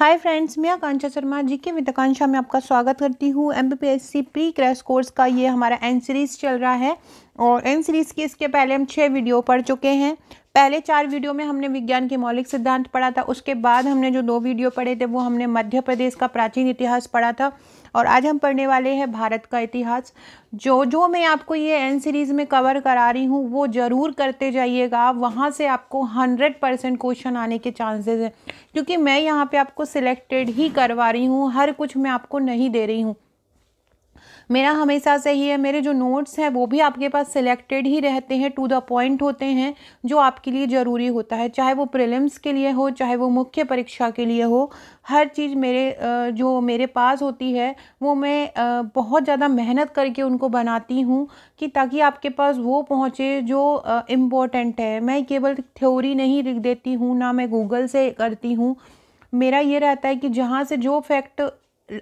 hi friends मैं आकांक्षा शर्मा जी के with आकांक्षा में आपका स्वागत करती हूँ एम प्री क्रैश कोर्स का ये हमारा एन सीरीज़ चल रहा है और एन सीरीज़ की इसके पहले हम छः वीडियो पढ़ चुके हैं पहले चार वीडियो में हमने विज्ञान के मौलिक सिद्धांत पढ़ा था उसके बाद हमने जो दो वीडियो पढ़े थे वो हमने मध्य प्रदेश का प्राचीन इतिहास पढ़ा था और आज हम पढ़ने वाले हैं भारत का इतिहास जो जो मैं आपको ये एन सीरीज़ में कवर करा रही हूँ वो ज़रूर करते जाइएगा वहाँ से आपको हंड्रेड परसेंट क्वेश्चन आने के चांसेस हैं क्योंकि मैं यहाँ पे आपको सिलेक्टेड ही करवा रही हूँ हर कुछ मैं आपको नहीं दे रही हूँ मेरा हमेशा से ही है मेरे जो नोट्स हैं वो भी आपके पास सिलेक्टेड ही रहते हैं टू द पॉइंट होते हैं जो आपके लिए ज़रूरी होता है चाहे वो प्रिलिम्स के लिए हो चाहे वो मुख्य परीक्षा के लिए हो हर चीज़ मेरे जो मेरे पास होती है वो मैं बहुत ज़्यादा मेहनत करके उनको बनाती हूँ कि ताकि आपके पास वो पहुँचे जो इम्पोर्टेंट है मैं केवल थ्योरी नहीं लिख देती हूँ ना मैं गूगल से करती हूँ मेरा ये रहता है कि जहाँ से जो फैक्ट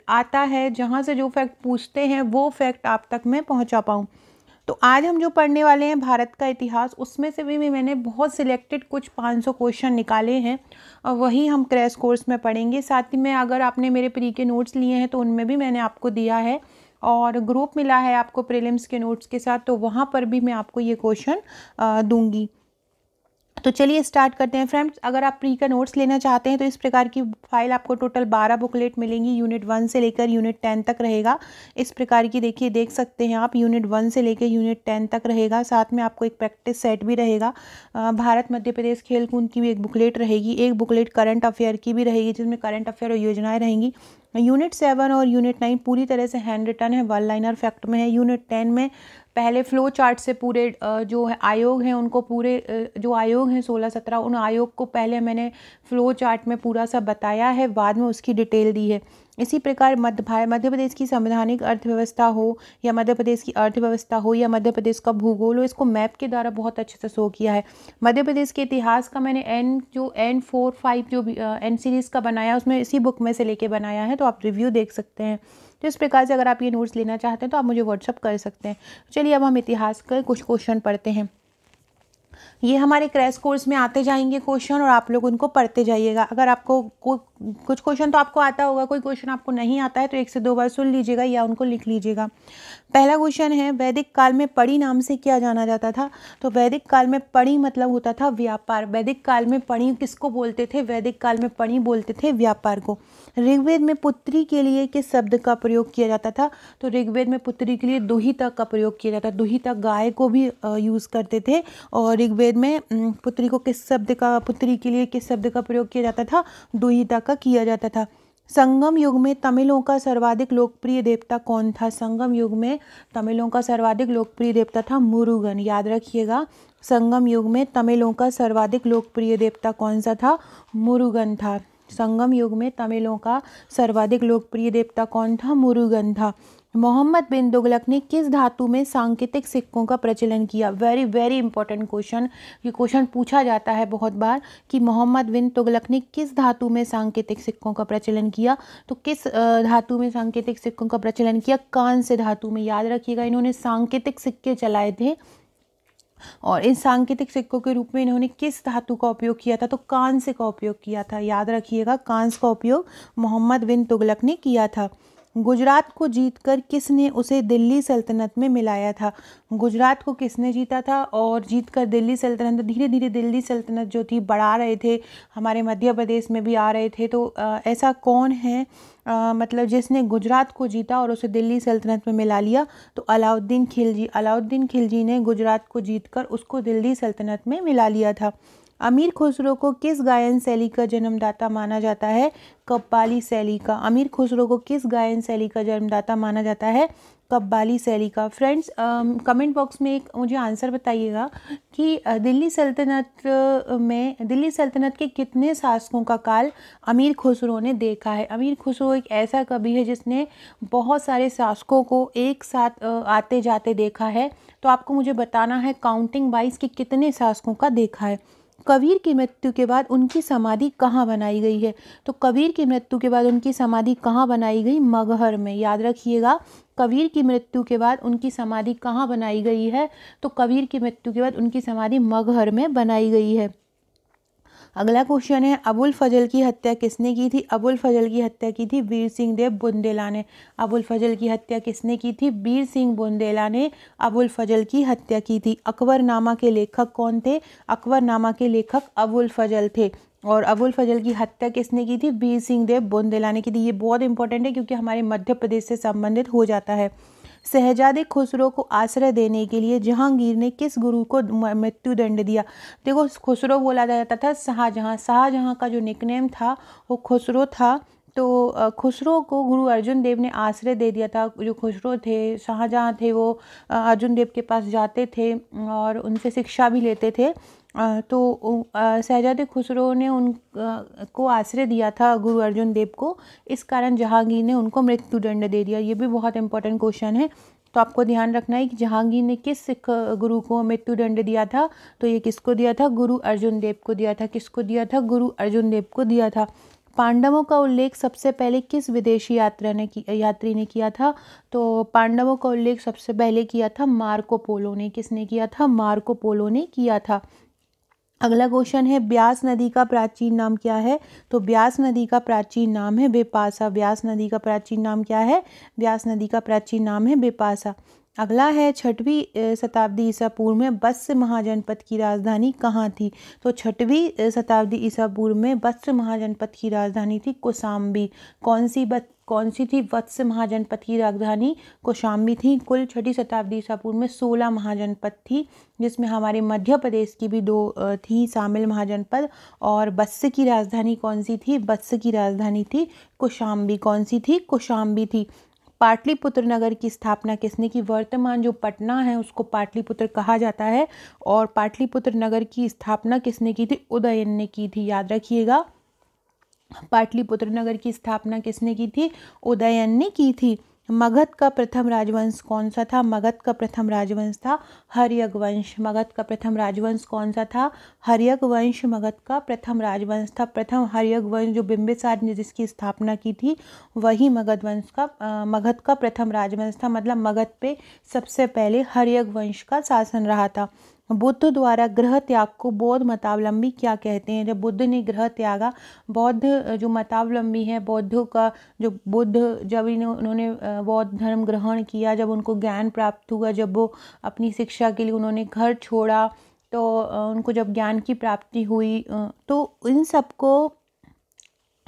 आता है जहाँ से जो फैक्ट पूछते हैं वो फैक्ट आप तक मैं पहुँचा पाऊँ तो आज हम जो पढ़ने वाले हैं भारत का इतिहास उसमें से भी मैंने बहुत सिलेक्टेड कुछ 500 क्वेश्चन निकाले हैं और वही हम क्रैश कोर्स में पढ़ेंगे साथ ही में अगर आपने मेरे प्री के नोट्स लिए हैं तो उनमें भी मैंने आपको दिया है और ग्रुप मिला है आपको प्रीलिम्स के नोट्स के साथ तो वहाँ पर भी मैं आपको ये क्वेश्चन दूंगी तो चलिए स्टार्ट करते हैं फ्रेंड्स अगर आप प्री का नोट्स लेना चाहते हैं तो इस प्रकार की फाइल आपको टोटल बारह बुकलेट मिलेंगी यूनिट वन से लेकर यूनिट टेन तक रहेगा इस प्रकार की देखिए देख सकते हैं आप यूनिट वन से लेकर यूनिट टेन तक रहेगा साथ में आपको एक प्रैक्टिस सेट भी रहेगा भारत मध्य प्रदेश खेल कूद की भी एक बुकलेट रहेगी एक बुकलेट करंट अफेयर की भी रहेगी जिसमें करंट अफेयर और योजनाएँ रहेंगी यूनिट सेवन और यूनिट नाइन पूरी तरह से हैंड रिटर्न है वन लाइनर फैक्ट में है यूनिट टेन में पहले फ्लो चार्ट से पूरे जो है आयोग हैं उनको पूरे जो आयोग हैं सोलह सत्रह उन आयोग को पहले मैंने फ्लो चार्ट में पूरा सा बताया है बाद में उसकी डिटेल दी है इसी प्रकार मध्य भारत मध्य प्रदेश की संवैधानिक अर्थव्यवस्था हो या मध्य प्रदेश की अर्थव्यवस्था हो या मध्य प्रदेश का भूगोल हो इसको मैप के द्वारा बहुत अच्छे से शो किया है मध्य प्रदेश के इतिहास का मैंने एन जो एन फोर फाइव जो एन सीरीज़ का बनाया उसमें इसी बुक में से लेके बनाया है तो आप रिव्यू देख सकते हैं तो इस प्रकार से अगर आप ये नोट्स लेना चाहते हैं तो आप मुझे व्हाट्सअप कर सकते हैं चलिए अब हम इतिहास के कुछ क्वेश्चन पढ़ते हैं ये हमारे क्रैश कोर्स में आते जाएंगे क्वेश्चन और आप लोग उनको पढ़ते जाइएगा अगर आपको कुछ क्वेश्चन तो आपको आता होगा कोई क्वेश्चन आपको नहीं आता है तो एक से दो बार सुन लीजिएगा या उनको लिख लीजिएगा पहला क्वेश्चन है वैदिक काल में पड़ी नाम से क्या जाना जाता था तो वैदिक काल में पड़ी मतलब होता था व्यापार वैदिक काल में पड़ी किसको बोलते थे वैदिक काल में पड़ी बोलते थे व्यापार को ऋग्वेद में पुत्री के लिए किस शब्द का प्रयोग किया जाता था तो ऋग्वेद में पुत्री के लिए दुहिता का प्रयोग किया जाता दुहिता गाय को भी यूज़ करते थे और ऋग्वेद में पुत्री को किस शब्द का पुत्री के लिए किस शब्द का प्रयोग किया जाता था दुहिता का किया जाता था संगम युग में तमिलों का सर्वाधिक लोकप्रिय देवता कौन था संगम युग में तमिलों का सर्वाधिक लोकप्रिय देवता था मुरुगन याद रखिएगा संगम युग में तमिलों का सर्वाधिक लोकप्रिय देवता कौन सा था मुरुगन था संगम युग में तमिलों का सर्वाधिक लोकप्रिय देवता कौन था मुरुगन था मोहम्मद बिन दुगलक ने किस धातु में सांकेतिक सिक्कों का प्रचलन किया वेरी वेरी इंपॉर्टेंट क्वेश्चन ये क्वेश्चन पूछा जाता है बहुत बार कि मोहम्मद बिन तुगलक ने किस धातु में सांकेतिक सिक्कों का प्रचलन किया तो किस धातु में सांकेतिक सिक्कों का प्रचलन किया कांस्य धातु में याद रखिएगा इन्होंने सांकेतिक सिक्के चलाए थे और इन सांकेतिक सिक्कों के रूप में इन्होंने किस धातु का उपयोग किया था तो कांस्य का उपयोग किया था याद रखिएगा कांस का उपयोग मोहम्मद बिन तुगलक ने किया था गुजरात को जीतकर किसने उसे दिल्ली सल्तनत में मिलाया था गुजरात को किसने जीता था और जीतकर दिल्ली सल्तनत धीरे धीरे दिल्ली सल्तनत जो थी बढ़ा रहे थे हमारे मध्य प्रदेश में भी आ रहे थे तो आ, ऐसा कौन है आ, मतलब जिसने गुजरात को जीता और उसे दिल्ली सल्तनत में मिला लिया तो अलाउद्दीन खिलजी अलाउद्दीन खिलजी ने गुजरात को जीत उसको दिल्ली सल्तनत में मिला लिया था अमीर खुसरो को किस गायन शैली का जन्मदाता माना जाता है कब्बाली शैली का अमीर खुसरो को किस गायन शैली का जन्मदाता माना जाता है कब्बाली शैली का फ्रेंड्स कमेंट बॉक्स में एक मुझे आंसर बताइएगा कि दिल्ली सल्तनत में दिल्ली सल्तनत के कितने शासकों का काल अमीर खुसरो ने देखा है अमीर खुसरो एक ऐसा कवि है जिसने बहुत सारे शासकों को एक साथ आते जाते देखा है तो आपको मुझे बताना है काउंटिंग वाइज कि कितने शासकों का देखा है कबीर की मृत्यु के बाद उनकी समाधि कहाँ बनाई गई है तो कबीर की मृत्यु के बाद उनकी समाधि कहाँ बनाई गई मगहर में याद रखिएगा कबीर की मृत्यु के बाद उनकी समाधि कहाँ बनाई गई है तो कबीर की मृत्यु के बाद उनकी समाधि मगहर में बनाई गई है अगला क्वेश्चन है अबुल फजल की हत्या किसने की थी अबुल फजल की हत्या की थी वीर सिंह देव बुंदेला ने अबुल फजल की हत्या किसने की थी वीर सिंह बुंदेला ने अबुल फजल की हत्या की थी अकबरनामा के लेखक कौन थे अकबरनामा के लेखक अबुल फजल थे और अबुल फजल की हत्या किसने की थी वीर सिंह देव बुंदेला ने की थी ये बहुत इंपॉर्टेंट है क्योंकि हमारे मध्य प्रदेश से संबंधित हो जाता है शहजादे खुसरो को आश्रय देने के लिए जहांगीर ने किस गुरु को मृत्यु दंड दिया देखो खुसरो बोला जाता था शाहजहाँ शाहजहाँ का जो निकनेम था वो खुसरो था तो खुसरो को गुरु अर्जुन देव ने आश्रय दे दिया था जो खुसरो थे शाहजहाँ थे वो अर्जुन देव के पास जाते थे और उनसे शिक्षा भी लेते थे तो शहजाद खुसरो ने उन को आश्रय दिया था गुरु अर्जुन देव को इस कारण जहांगीर ने उनको मृत्युदंड दे दिया ये भी बहुत इंपॉर्टेंट क्वेश्चन है तो आपको ध्यान रखना है कि जहांगीर ने किस सिख गुरु को मृत्युदंड दिया था तो ये किसको दिया था गुरु अर्जुन देव को दिया था किसको दिया था गुरु अर्जुन देव को दिया था पांडवों का उल्लेख सबसे पहले किस विदेशी यात्रा ने की यात्री ने किया था तो पांडवों का उल्लेख सबसे पहले किया था मार्को पोलो ने किसने किया था मार्को पोलो ने किया था अगला क्वेश्चन है ब्यास नदी का प्राचीन नाम क्या है तो ब्यास नदी का प्राचीन नाम है बेपासा ब्यास नदी का प्राचीन नाम क्या है ब्यास नदी का प्राचीन नाम है बेपासा अगला है छठवीं शताब्दी ईसा पूर्व में बस्त्र महाजनपद की राजधानी कहाँ थी तो छठवीं शताब्दी ईसा पूर्व में बस्त्र महाजनपद की राजधानी थी कोसाम्बी कौन सी बत कौन सी थी वत्स महाजनपद की राजधानी कौशाम्बी थी कुल छठी शताब्दी ईसा पूर्व में सोलह महाजनपद थी जिसमें हमारे मध्य प्रदेश की भी दो थी शामिल महाजनपद और बत्स की राजधानी कौन सी थी बत्स की राजधानी थी कौशाम्बी कौन सी थी कौशाम्बी थी पाटलिपुत्र नगर की स्थापना किसने की वर्तमान जो पटना है उसको पाटलिपुत्र कहा जाता है और पाटलिपुत्र नगर की स्थापना किसने की थी उदयन ने की थी याद रखिएगा पाटलिपुत्र नगर की स्थापना किसने की थी उदयन ने की थी मगध का प्रथम राजवंश कौन सा था मगध का प्रथम राजवंश था हरियग वंश मगध का प्रथम राजवंश कौन सा था हरियग वंश मगध का प्रथम राजवंश था प्रथम हरियग वंश जो बिंबिसार ने जिसकी स्थापना की थी वही मगध वंश का मगध का प्रथम राजवंश था मतलब मगध पे सबसे पहले हरियग वंश का शासन रहा था बुद्ध द्वारा गृह त्याग को बौद्ध मतावलंबी क्या कहते हैं जब बुद्ध ने ग्रह त्यागा बौद्ध जो मतावलंबी है बौद्धों का जो बुद्ध जब उन्होंने बौद्ध धर्म ग्रहण किया जब उनको ज्ञान प्राप्त हुआ जब वो अपनी शिक्षा के लिए उन्होंने घर छोड़ा तो उनको जब ज्ञान की प्राप्ति हुई तो इन सबको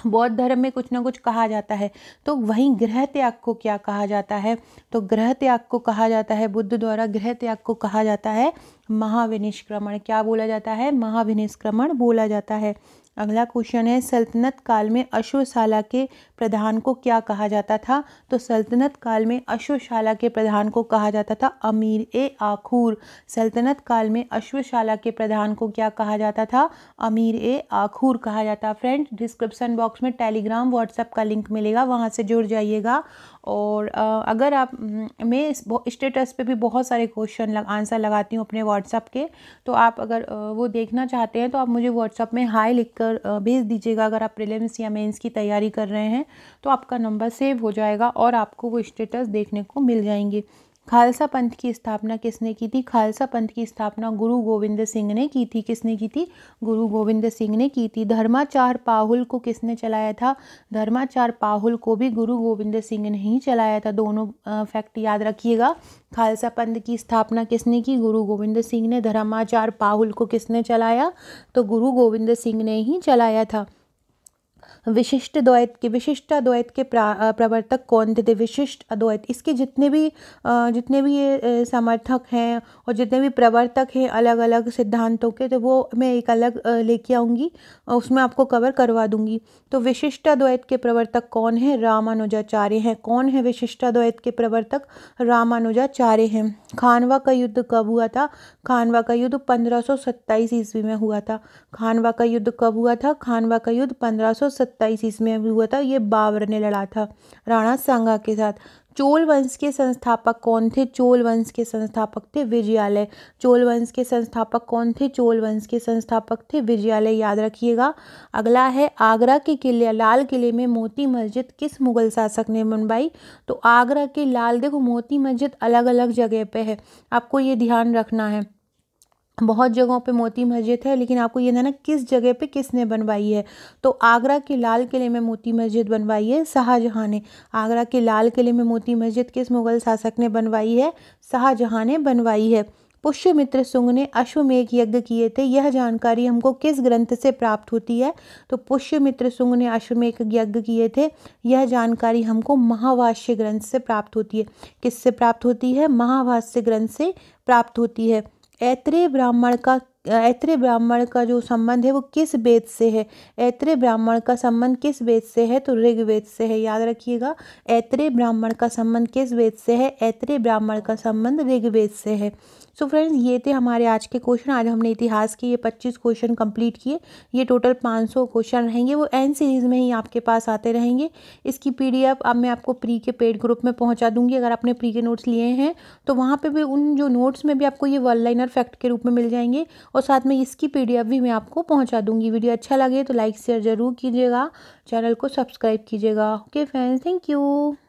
बौद्ध धर्म में कुछ ना कुछ कहा जाता है तो वहीं ग्रह त्याग को क्या कहा जाता है तो गृह त्याग को कहा जाता है बुद्ध द्वारा गृह त्याग को कहा जाता है महाविनिष्क्रमण क्या बोला जाता है महाविनिष्क्रमण बोला जाता है अगला क्वेश्चन है सल्तनत काल में अश्वशाला के प्रधान को क्या कहा जाता था तो सल्तनत काल में अश्वशाला के प्रधान को कहा जाता था अमीर ए आखूर सल्तनत काल में अश्वशाला के प्रधान को क्या कहा जाता था अमीर ए आखूर कहा जाता फ्रेंड डिस्क्रिप्शन बॉक्स में टेलीग्राम व्हाट्सएप का लिंक मिलेगा वहाँ से जुड़ जाइएगा और अगर आप मैं स्टेटस पे भी बहुत सारे क्वेश्चन लग, आंसर लगाती हूँ अपने व्हाट्सअप के तो आप अगर वो देखना चाहते हैं तो आप मुझे व्हाट्सअप में हाई लिख कर भेज दीजिएगा अगर आप प्रिलिम्स या मेंस की तैयारी कर रहे हैं तो आपका नंबर सेव हो जाएगा और आपको वो स्टेटस देखने को मिल जाएंगे खालसा पंथ की स्थापना किसने की थी खालसा पंथ की स्थापना गुरु गोविंद सिंह ने की थी किसने की थी गुरु गोविंद सिंह ने की थी धर्माचार पाहुल को किसने चलाया था धर्माचार पाहुल को भी गुरु गोविंद सिंह ने ही चलाया था दोनों फैक्ट याद रखिएगा खालसा पंथ की स्थापना किसने की गुरु गोविंद सिंह ने धर्माचार पाहुल को किसने चलाया तो गुरु गोविंद सिंह ने ही चलाया था विशिष्ट द्वैत के विशिष्ट द्वैत के प्रवर्तक कौन थे विशिष्ट अद्वैत इसके जितने भी जितने भी ये समर्थक हैं और जितने भी प्रवर्तक हैं अलग अलग सिद्धांतों के तो वो मैं एक अलग लेके आऊँगी उसमें आपको कवर करवा दूँगी तो विशिष्ट द्वैत के प्रवर्तक कौन है रामानुजाचार्य हैं कौन है विशिष्ट द्वैत के प्रवर्तक रामानुजाचार्य हैं खानवा का युद्ध कब हुआ था खानवा का युद्ध पंद्रह ईस्वी में हुआ था खानवा का युद्ध कब हुआ था खानवा का युद्ध पंद्रह सत्ताईस ईस्वी में हुआ था ये बाबर ने लड़ा था राणा सांगा के साथ चोल वंश के संस्थापक कौन थे चोल वंश के संस्थापक थे विजयालय चोल वंश के संस्थापक कौन थे चोल वंश के संस्थापक थे विजयालय याद रखिएगा अगला है आगरा के किले लाल किले में मोती मस्जिद किस मुगल शासक ने बनवाई तो आगरा के लाल देखो मोती मस्जिद अलग अलग जगह पे है आपको ये ध्यान रखना है बहुत जगहों पे मोती मस्जिद है लेकिन आपको ये ना किस जगह पे किसने बनवाई है तो आगरा के लाल किले में मोती मस्जिद बनवाई है शाहजहाँ ने आगरा के लाल किले में मोती मस्जिद किस मुग़ल शासक ने बनवाई है शाहजहाँ ने बनवाई है पुष्यमित्र सुंग ने अश्वमेघ यज्ञ किए थे यह जानकारी हमको किस ग्रंथ से प्राप्त होती है तो पुष्यमित्र सुंग ने अश्वमेघ यज्ञ किए थे यह जानकारी हमको महाभाष्य ग्रंथ से प्राप्त होती है किससे प्राप्त होती है महावाष्य ग्रंथ से प्राप्त होती है ऐत्रे ब्राह्मण का ऐत्रे ब्राह्मण का जो संबंध है वो किस वेद से है ऐत्रे ब्राह्मण का संबंध किस वेद से है तो ऋग्वेद से है याद रखिएगा ऐत्रे ब्राह्मण का संबंध किस वेद से है ऐत्रे ब्राह्मण का संबंध ऋग्वेद से है सो so फ्रेंड्स ये थे हमारे आज के क्वेश्चन आज हमने इतिहास के ये पच्चीस क्वेश्चन कंप्लीट किए ये टोटल पाँच सौ क्वेश्चन रहेंगे वो एन सीरीज़ में ही आपके पास आते रहेंगे इसकी पी डी एफ अब मैं आपको प्री के पेड ग्रुप में पहुँचा दूंगी अगर आपने प्री के नोट्स लिए हैं तो वहाँ पर भी उन जो नोट्स में भी आपको ये वन लाइनर फैक्ट के रूप में मिल जाएंगे और साथ में इसकी पी डी एफ भी मैं आपको पहुँचा दूँगी वीडियो अच्छा लगे तो लाइक शेयर ज़रूर कीजिएगा चैनल को सब्सक्राइब कीजिएगा ओके फ्रेंड्स थैंक यू